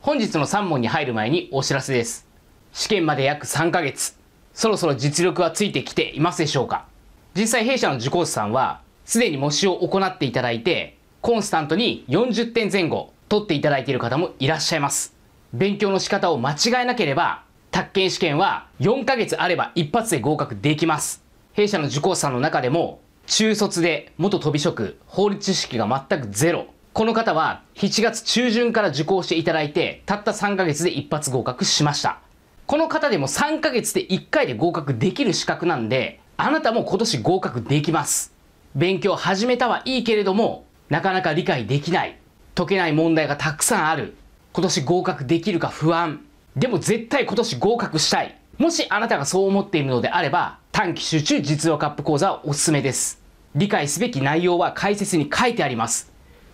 本日の3問に入る前にお知らせです。試験まで約3ヶ月、そろそろ実力はついてきていますでしょうか実際弊社の受講師さんは、すでに模試を行っていただいて、コンスタントに40点前後取っていただいている方もいらっしゃいます。勉強の仕方を間違えなければ、宅建試験は4ヶ月あれば一発で合格できます。弊社の受講者の中でも、中卒で元飛び職、法律知識が全くゼロ。この方は7月中旬から受講していただいて、たった3ヶ月で一発合格しました。この方でも3ヶ月で1回で合格できる資格なんで、あなたも今年合格できます。勉強始めたはいいけれども、なかなか理解できない。解けない問題がたくさんある。今年合格できるか不安。でも絶対今年合格したい。もしあなたがそう思っているのであれば、短期集中実用カップ講座はおすすめです。理解すべき内容は解説に書いてあります。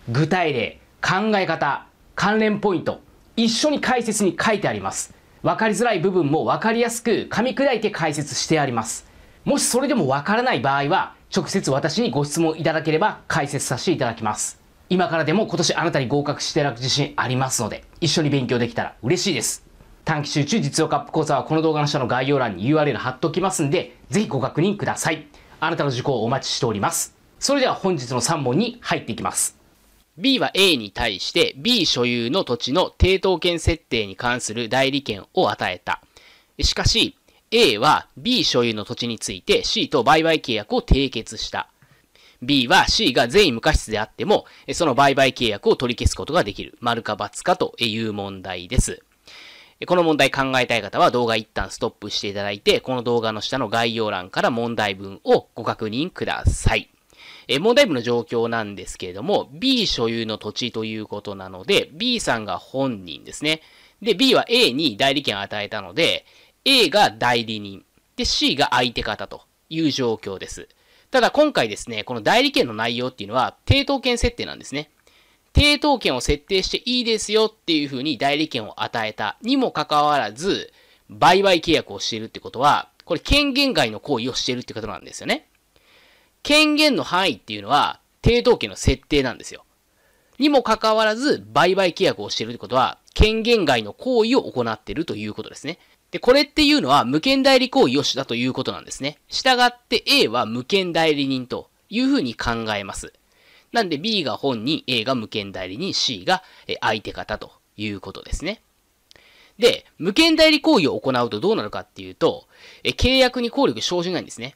具体例、考え方、関連ポイント、一緒に解説に書いてあります。分かりづらい部分も分かりやすく噛み砕いて解説してあります。もしそれでも分からない場合は、直接私にご質問いただければ解説させていただきます。今からでも今年あなたに合格していただく自信ありますので、一緒に勉強できたら嬉しいです。短期集中実用カップ講座はこの動画の下の概要欄に URL 貼っておきますんで、ぜひご確認ください。あなたの受講をお待ちしております。それでは本日の3問に入っていきます。B は A に対して B 所有の土地の抵当権設定に関する代理権を与えた。しかし、A は B 所有の土地について C と売買契約を締結した。B は C が全員無過失であっても、その売買契約を取り消すことができる。丸か×かという問題です。この問題考えたい方は動画一旦ストップしていただいて、この動画の下の概要欄から問題文をご確認ください。え問題文の状況なんですけれども、B 所有の土地ということなので、B さんが本人ですね。で、B は A に代理権を与えたので、A が代理人。で、C が相手方という状況です。ただ今回ですね、この代理権の内容っていうのは、抵当権設定なんですね。抵当権を設定していいですよっていうふうに代理権を与えたにもかかわらず、売買契約をしているってことは、これ権限外の行為をしているってことなんですよね。権限の範囲っていうのは、抵当権の設定なんですよ。にもかかわらず、売買契約をしているってことは、権限外の行為を行っているということですね。で、これっていうのは無権代理行為をしたということなんですね。従って A は無権代理人というふうに考えます。なんで B が本人、A が無権代理人、C が相手方ということですね。で、無権代理行為を行うとどうなるかっていうと、え契約に効力生じないんですね。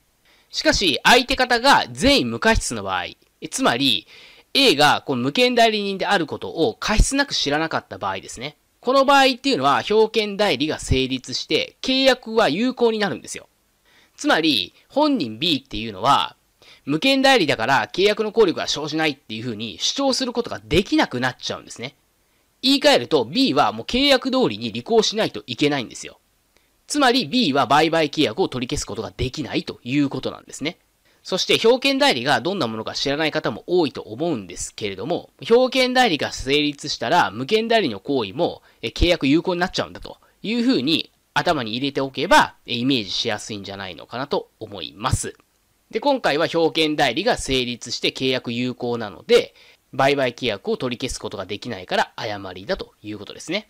しかし、相手方が全員無過失の場合、つまり、A がこの無権代理人であることを過失なく知らなかった場合ですね。この場合っていうのは、表権代理が成立して、契約は有効になるんですよ。つまり、本人 B っていうのは、無権代理だから契約の効力は生じないっていうふうに主張することができなくなっちゃうんですね。言い換えると B はもう契約通りに履行しないといけないんですよ。つまり B は売買契約を取り消すことができないということなんですね。そして表権代理がどんなものか知らない方も多いと思うんですけれども、表権代理が成立したら無権代理の行為も契約有効になっちゃうんだというふうに頭に入れておけばイメージしやすいんじゃないのかなと思います。で、今回は表券代理が成立して契約有効なので、売買契約を取り消すことができないから誤りだということですね。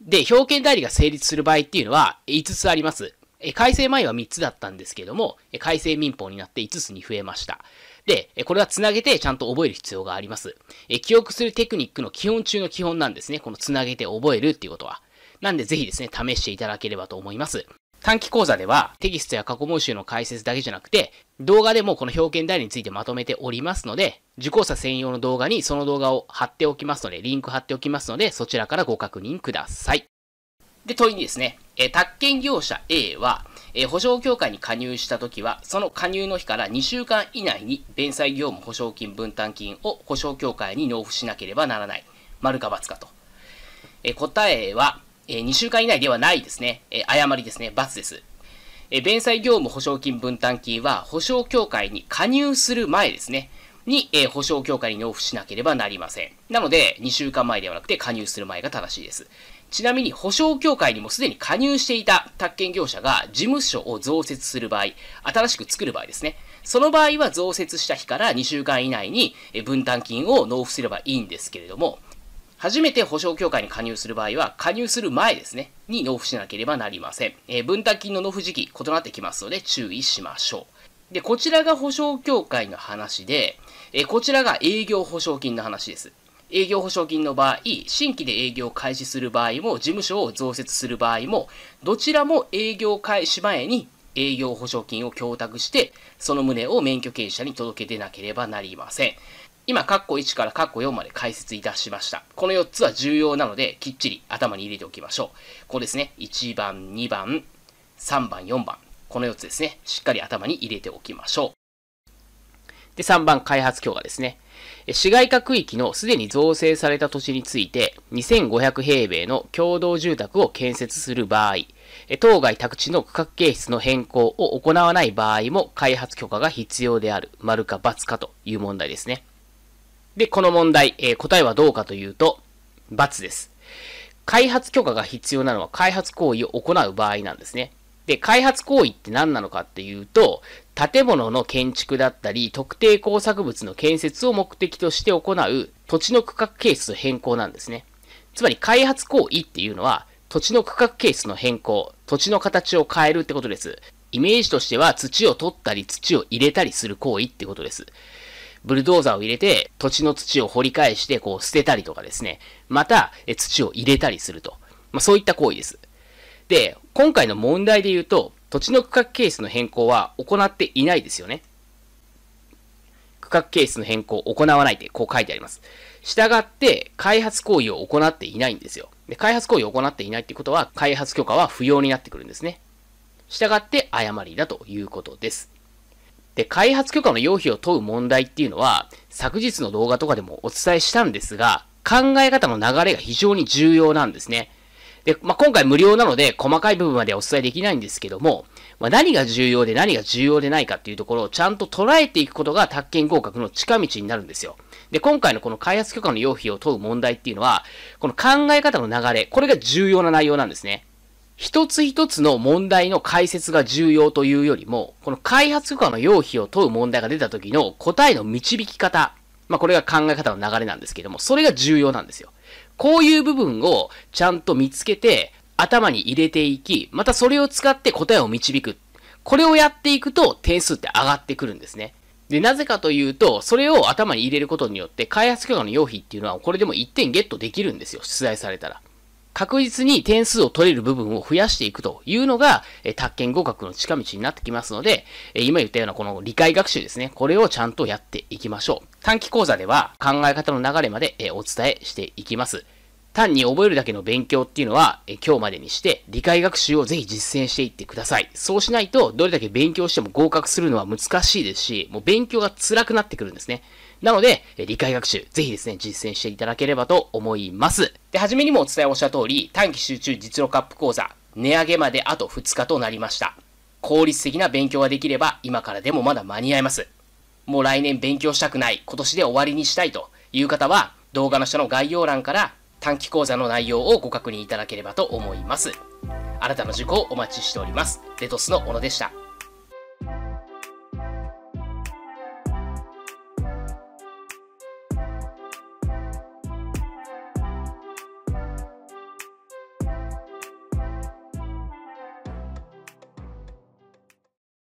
で、表券代理が成立する場合っていうのは5つあります。改正前は3つだったんですけども、改正民法になって5つに増えました。で、これはつなげてちゃんと覚える必要があります。記憶するテクニックの基本中の基本なんですね。このつなげて覚えるっていうことは。なんでぜひですね、試していただければと思います。短期講座ではテキストや過去問集の解説だけじゃなくて、動画でもこの表現代理についてまとめておりますので、受講者専用の動画にその動画を貼っておきますので、リンク貼っておきますので、そちらからご確認ください。で、問いにですね、えー、宅建業者 A は、えー、保証協会に加入したときは、その加入の日から2週間以内に、弁済業務保証金分担金を保証協会に納付しなければならない。丸か×かと。えー、答えは、えー、2週間以内ではないですね。えー、誤りですね。罰です。えー、弁済業務保証金分担金は、保証協会に加入する前ですね。に、えー、保証協会に納付しなければなりません。なので、2週間前ではなくて加入する前が正しいです。ちなみに、保証協会にもすでに加入していた宅建業者が事務所を増設する場合、新しく作る場合ですね。その場合は増設した日から2週間以内に分担金を納付すればいいんですけれども、初めて保証協会に加入する場合は、加入する前ですね、に納付しなければなりません。えー、分担金の納付時期、異なってきますので、注意しましょう。で、こちらが保証協会の話で、えこちらが営業保証金の話です。営業保証金の場合、新規で営業を開始する場合も、事務所を増設する場合も、どちらも営業開始前に営業保証金を供託して、その旨を免許権者に届け出なければなりません。今、カッコ1からカッコ4まで解説いたしました。この4つは重要なので、きっちり頭に入れておきましょう。ここですね。1番、2番、3番、4番。この4つですね。しっかり頭に入れておきましょう。で、3番、開発強化ですね。市街化区域のすでに造成された土地について、2500平米の共同住宅を建設する場合、当該宅地の区画形質の変更を行わない場合も開発許可が必要である、丸か×かという問題ですね。で、この問題、えー、答えはどうかというと、×です。開発許可が必要なのは開発行為を行う場合なんですね。で、開発行為って何なのかっていうと、建物の建築だったり、特定工作物の建設を目的として行う土地の区画形質の変更なんですね。つまり開発行為っていうのは、土地の区画形質の変更、土地の形を変えるってことです。イメージとしては土を取ったり土を入れたりする行為ってことです。ブルドーザーを入れて、土地の土を掘り返して、こう、捨てたりとかですね。また、え土を入れたりすると。まあ、そういった行為です。で、今回の問題で言うと、土地の区画ケースの変更は行っていないですよね。区画ケースの変更を行わないってこう書いてあります。従って、開発行為を行っていないんですよ。で開発行為を行っていないってことは、開発許可は不要になってくるんですね。従って誤りだということです。で、開発許可の要否を問う問題っていうのは、昨日の動画とかでもお伝えしたんですが、考え方の流れが非常に重要なんですね。で、まあ、今回無料なので、細かい部分までお伝えできないんですけども、まあ、何が重要で何が重要でないかっていうところをちゃんと捉えていくことが宅建合格の近道になるんですよ。で、今回のこの開発許可の要否を問う問題っていうのは、この考え方の流れ、これが重要な内容なんですね。一つ一つの問題の解説が重要というよりも、この開発許可の要否を問う問題が出た時の答えの導き方、まあこれが考え方の流れなんですけども、それが重要なんですよ。こういう部分をちゃんと見つけて、頭に入れていき、またそれを使って答えを導く。これをやっていくと点数って上がってくるんですね。で、なぜかというと、それを頭に入れることによって、開発許可の要否っていうのは、これでも1点ゲットできるんですよ、出題されたら。確実に点数を取れる部分を増やしていくというのが、え卓研合格の近道になってきますので、え今言ったようなこの理解学習ですね。これをちゃんとやっていきましょう。短期講座では考え方の流れまで、えお伝えしていきます。単に覚えるだけの勉強っていうのは、え今日までにして、理解学習をぜひ実践していってください。そうしないと、どれだけ勉強しても合格するのは難しいですし、もう勉強が辛くなってくるんですね。なので、理解学習、ぜひですね、実践していただければと思います。で、はじめにもお伝えをした通り、短期集中実力アップ講座、値上げまであと2日となりました。効率的な勉強ができれば、今からでもまだ間に合います。もう来年勉強したくない、今年で終わりにしたいという方は、動画の下の概要欄から短期講座の内容をご確認いただければと思います。新たな受講をお待ちしております。レトスの小野でした。